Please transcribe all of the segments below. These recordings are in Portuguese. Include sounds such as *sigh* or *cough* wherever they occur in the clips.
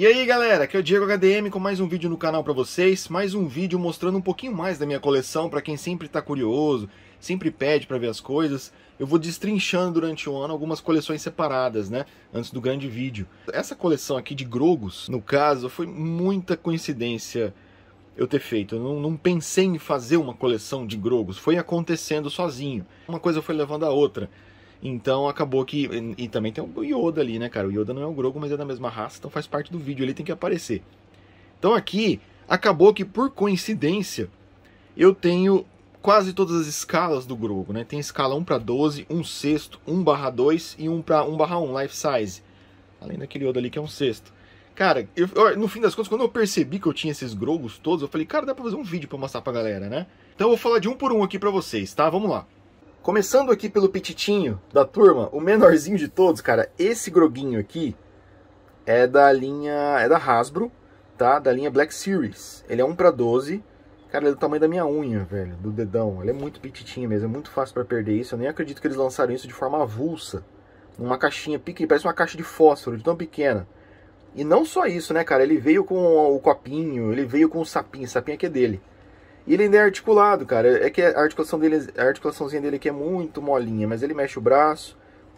E aí galera, aqui é o Diego HDM com mais um vídeo no canal para vocês, mais um vídeo mostrando um pouquinho mais da minha coleção para quem sempre está curioso, sempre pede para ver as coisas. Eu vou destrinchando durante o ano algumas coleções separadas, né, antes do grande vídeo. Essa coleção aqui de Grogos, no caso, foi muita coincidência eu ter feito. Eu não, não, pensei em fazer uma coleção de grogos, foi acontecendo sozinho. Uma coisa foi levando a outra. Então acabou que. E, e, também tem o Yoda ali, né, cara? O Yoda não é o Grogo, mas é da mesma raça, então faz parte do vídeo, ele tem que aparecer. Então aqui, acabou que por coincidência, eu tenho quase todas as escalas do Grogo, né? Tem escala 1 para 12, 1 sexto, 1 barra 2 e 1 para 1 barra 1, life size. Além daquele Yoda ali que é um sexto. Cara, eu, no fim das contas, quando eu percebi que eu tinha esses grogos todos, eu falei, cara, dá pra fazer um vídeo pra mostrar pra galera, né? Então eu vou falar de um por um aqui pra vocês, tá? Vamos lá. Começando aqui pelo petitinho da turma, o menorzinho de todos, cara, esse groguinho aqui é da linha, é da Hasbro, tá? Da linha Black Series. Ele é 1 para 12. Cara, ele é do tamanho da minha unha, velho, do dedão. Ele é muito petitinho mesmo, é muito fácil para perder isso. Eu nem acredito que eles lançaram isso de forma avulsa. Numa caixinha pequena, parece uma caixa de fósforo, de tão pequena. E não só isso, né, cara? Ele veio com o copinho, ele veio com o sapinho, o sapinho aqui é dele. E ele ainda é articulado, cara. É que a articulação dele, a articulaçãozinha dele aqui é muito molinha, mas ele mexe o braço,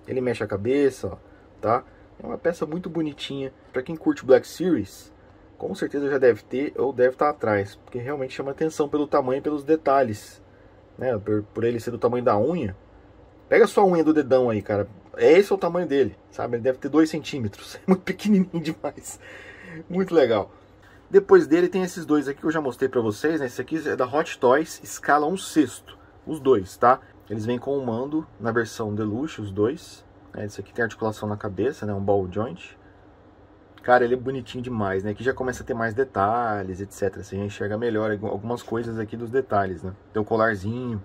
ele mexe a cabeça, ó, tá? É uma peça muito bonitinha. Para quem curte Black Series, com certeza já deve ter ou deve estar tá atrás, porque realmente chama atenção pelo tamanho e pelos detalhes, né? Por, por, ele ser do tamanho da unha. Pega só a unha do dedão aí, cara. É esse é o tamanho dele, sabe? Ele deve ter 2 centímetros. *laughs* É muito pequenininho demais. Muito legal. Depois dele tem esses dois aqui que eu já mostrei para vocês, né? Esse aqui é da Hot Toys, escala 1 sexto, os dois, tá? Eles vêm com o mando na versão Deluxe, os dois. Né? Esse aqui tem articulação na cabeça, né? Um ball joint. Cara, ele é bonitinho demais, né? Aqui já começa a ter mais detalhes, etc. Você já enxerga melhor algumas coisas aqui dos detalhes, né? Tem o colarzinho,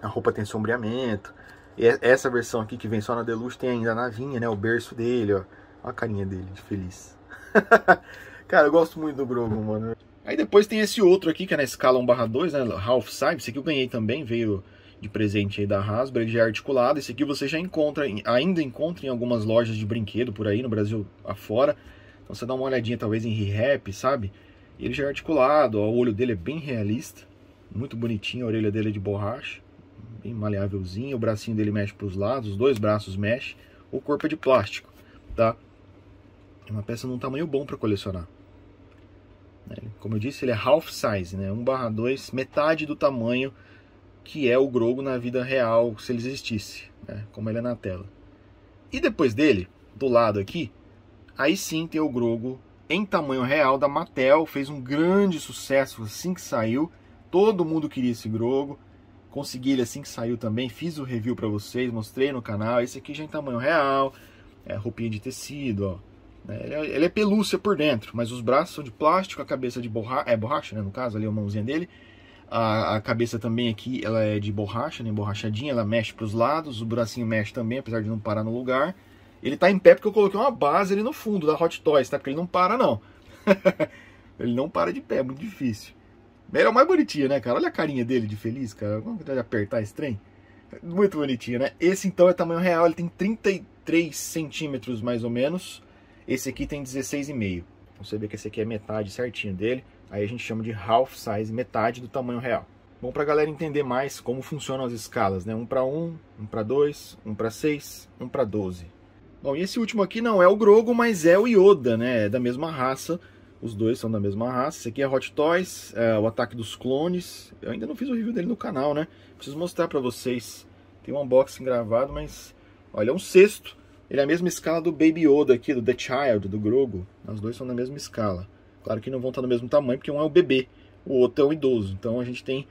a roupa tem sombreamento. E é, essa versão aqui que vem só na Deluxe tem ainda a navinha, né? O berço dele, ó. Olha a carinha dele, de feliz. *laughs* Cara, eu gosto muito do Grogu, mano. Aí depois tem esse outro aqui, que é na escala 1 2, né? Half Side. Esse aqui eu ganhei também, veio de presente aí da Hasbro, ele já é articulado. Esse aqui você já encontra, ainda encontra em algumas lojas de brinquedo por aí, no Brasil afora. Então você dá uma olhadinha, talvez, em ReHap, sabe? Ele já é articulado, ó, o olho dele é bem realista, muito bonitinho, a orelha dele é de borracha, bem maleávelzinho, o bracinho dele mexe para os lados, os dois braços mexem, o corpo é de plástico, tá? É uma peça num tamanho bom para colecionar. Né? Como eu disse, ele é half size, né? 1/2, metade do tamanho que é o Grogo na vida real, se ele existisse, né? como ele é na tela. E depois dele, do lado aqui, aí sim tem o Grogo em tamanho real da Mattel, fez um grande sucesso assim que saiu. Todo mundo queria esse Grogo. Consegui ele assim que saiu também, fiz o review para vocês, mostrei no canal. Esse aqui já é em tamanho real, é roupinha de tecido, ó né? Ele é, ele é, pelúcia por dentro, mas os braços são de plástico, a cabeça de borracha, é borracha, né? No caso, ali é a mãozinha dele. A, a cabeça também aqui, ela é de borracha, né? Borrachadinha, ela mexe para os lados, o bracinho mexe também, apesar de não parar no lugar. Ele tá em pé porque eu coloquei uma base ali no fundo da Hot Toys, tá? Porque ele não para, não. *laughs* ele não para de pé, é muito difícil. Ele é o mais bonitinho, né, cara? Olha a carinha dele de feliz, cara. Vamos tentar apertar esse trem. Muito bonitinho, né? Esse, então, é tamanho real. Ele tem 33 centímetros, mais ou menos. Esse aqui tem 16,5. você vê que esse aqui é metade certinho dele. Aí a gente chama de half size, metade do tamanho real. Bom, para a galera entender mais como funcionam as escalas, né? 1 para 1, 1 para 2, 1 para 6, 1 para 12. Bom, e esse último aqui não é o Grogo, mas é o Yoda, né? É da mesma raça. Os dois são da mesma raça. Esse aqui é Hot Toys, é o Ataque dos Clones. Eu ainda não fiz o review dele no canal, né? Preciso mostrar para vocês. Tem um unboxing gravado, mas... Olha, é um cesto ele é a mesma escala do Baby Yoda aqui, do The Child, do Grogu. Os dois são na mesma escala. Claro que não vão estar do mesmo tamanho, porque um é o bebê, o outro é o idoso. Então a gente tem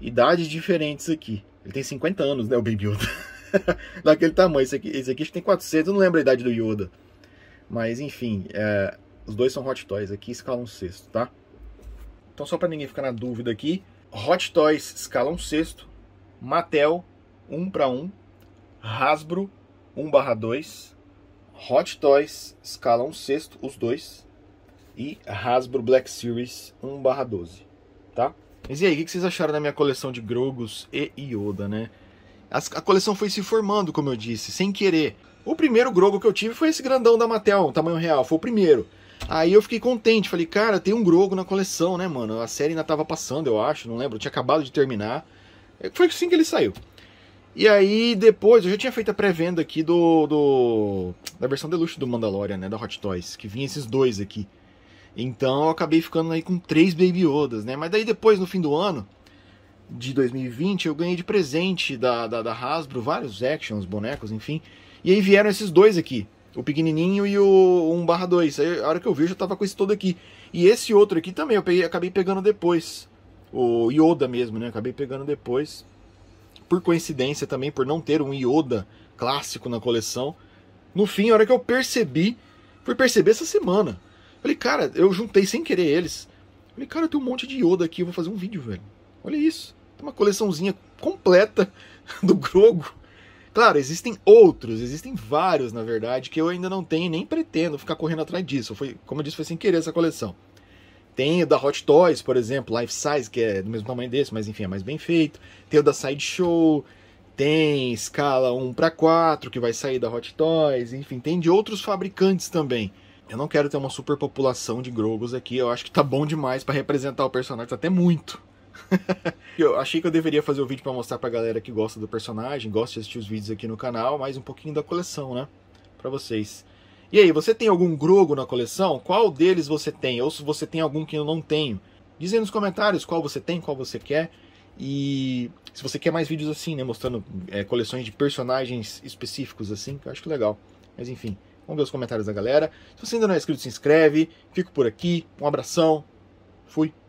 idades diferentes aqui. Ele tem 50 anos, né, o Baby Yoda. *laughs* Daquele tamanho. Esse aqui, esse aqui tem 400, eu não lembro a idade do Yoda. Mas enfim, é, os dois são Hot Toys aqui, escala um sexto, tá? Então só para ninguém ficar na dúvida aqui, Hot Toys escala um sexto, Mattel um para um, Hasbro 1/2, Hot Toys escala 1 sexto, os dois, e Hasbro Black Series 1/12, tá? Mas e aí, o que vocês acharam da minha coleção de Grogos e Yoda, né? A coleção foi se formando, como eu disse, sem querer. O primeiro Grogo que eu tive foi esse grandão da Mattel, tamanho real, foi o primeiro. Aí eu fiquei contente, falei, cara, tem um Grogo na coleção, né, mano? A série ainda tava passando, eu acho, não lembro, eu tinha acabado de terminar. É, foi assim que ele saiu. E aí depois, eu já tinha feito a pré-venda aqui do, do da versão deluxe do Mandalorian, né, da Hot Toys, que vinha esses dois aqui. Então eu acabei ficando aí com três Baby Yodas, né? Mas daí depois, no fim do ano de 2020, eu ganhei de presente da, da, da Hasbro vários actions, bonecos, enfim. E aí vieram esses dois aqui, o pequenininho e o 1 barra 2. Aí, a hora que eu vi, eu já tava com esse todo aqui. E esse outro aqui também, eu peguei, acabei pegando depois. O Yoda mesmo, né? Acabei pegando depois por coincidência também, por não ter um Yoda clássico na coleção. No fim, a hora que eu percebi, fui perceber essa semana. Falei, cara, eu juntei sem querer eles. Falei, cara, tem um monte de Yoda aqui, eu vou fazer um vídeo, velho. Olha isso. Tem uma coleçãozinha completa *laughs* do Grogo. Claro, existem outros, existem vários, na verdade, que eu ainda não tenho e nem pretendo ficar correndo atrás disso. Foi, como eu disse, foi sem querer essa coleção. Tem o da Hot Toys, por exemplo, Life Size, que é do mesmo tamanho desse, mas enfim, é mais bem feito. Tem o da Sideshow, tem escala 1 para 4 que vai sair da Hot Toys, enfim, tem de outros fabricantes também. Eu não quero ter uma superpopulação de Grogos aqui, eu acho que tá bom demais para representar o personagem, tá até muito. *laughs* eu achei que eu deveria fazer o um vídeo para mostrar pra galera que gosta do personagem, gosta de assistir os vídeos aqui no canal, mais um pouquinho da coleção, né? Pra vocês. E aí, você tem algum Grogo na coleção? Qual deles você tem? Ou se você tem algum que eu não tenho? Diz aí nos comentários qual você tem, qual você quer. E se você quer mais vídeos assim, né? Mostrando é, coleções de personagens específicos assim, que eu acho que é legal. Mas enfim, vamos ver os comentários da galera. Se você ainda não é inscrito, se inscreve. Fico por aqui. Um abração. Fui.